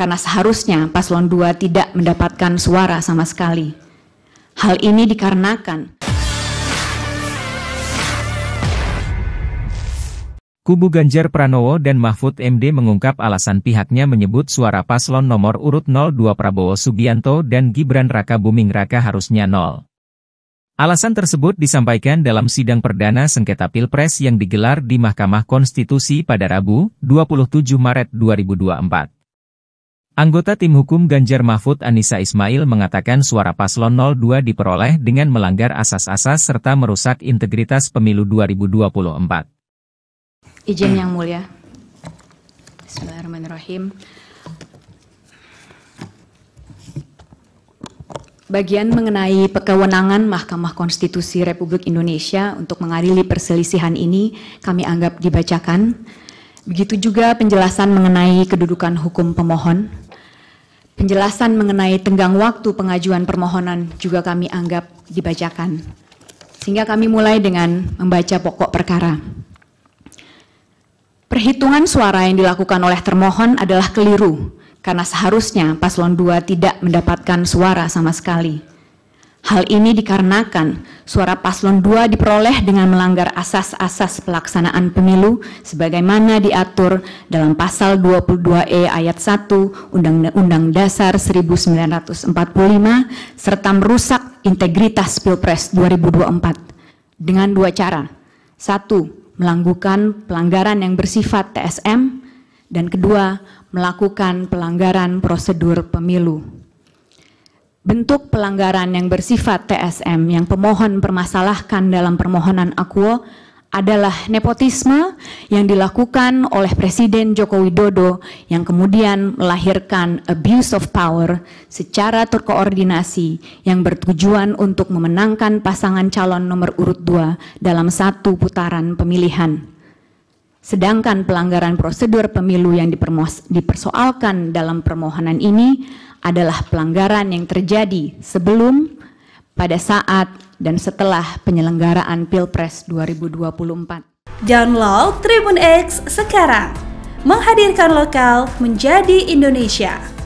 karena seharusnya paslon 2 tidak mendapatkan suara sama sekali. Hal ini dikarenakan Kubu Ganjar Pranowo dan Mahfud MD mengungkap alasan pihaknya menyebut suara paslon nomor urut 02 Prabowo Subianto dan Gibran Raka Buming Raka harusnya 0. Alasan tersebut disampaikan dalam sidang perdana sengketa Pilpres yang digelar di Mahkamah Konstitusi pada Rabu, 27 Maret 2024. Anggota tim hukum Ganjar Mahfud Anissa Ismail mengatakan suara paslon 02 diperoleh dengan melanggar asas-asas serta merusak integritas pemilu 2024. Izin yang mulia. Bismillahirrahmanirrahim. Bagian mengenai kewenangan Mahkamah Konstitusi Republik Indonesia untuk mengadili perselisihan ini kami anggap dibacakan. Begitu juga penjelasan mengenai kedudukan hukum pemohon. Penjelasan mengenai tenggang waktu pengajuan permohonan juga kami anggap dibacakan. Sehingga kami mulai dengan membaca pokok perkara. Perhitungan suara yang dilakukan oleh termohon adalah keliru, karena seharusnya paslon 2 tidak mendapatkan suara sama sekali. Hal ini dikarenakan suara paslon 2 diperoleh dengan melanggar asas-asas pelaksanaan pemilu sebagaimana diatur dalam pasal 22E ayat 1 Undang-Undang Dasar 1945 serta merusak integritas Pilpres 2024 dengan dua cara. Satu, melakukan pelanggaran yang bersifat TSM dan kedua, melakukan pelanggaran prosedur pemilu bentuk pelanggaran yang bersifat TSM yang pemohon permasalahkan dalam permohonan akuo adalah nepotisme yang dilakukan oleh Presiden Joko Widodo yang kemudian melahirkan abuse of power secara terkoordinasi yang bertujuan untuk memenangkan pasangan calon nomor urut 2 dalam satu putaran pemilihan. Sedangkan pelanggaran prosedur pemilu yang dipersoalkan dalam permohonan ini adalah pelanggaran yang terjadi sebelum, pada saat, dan setelah penyelenggaraan Pilpres 2024. Download Tribun X sekarang. Menghadirkan lokal menjadi Indonesia.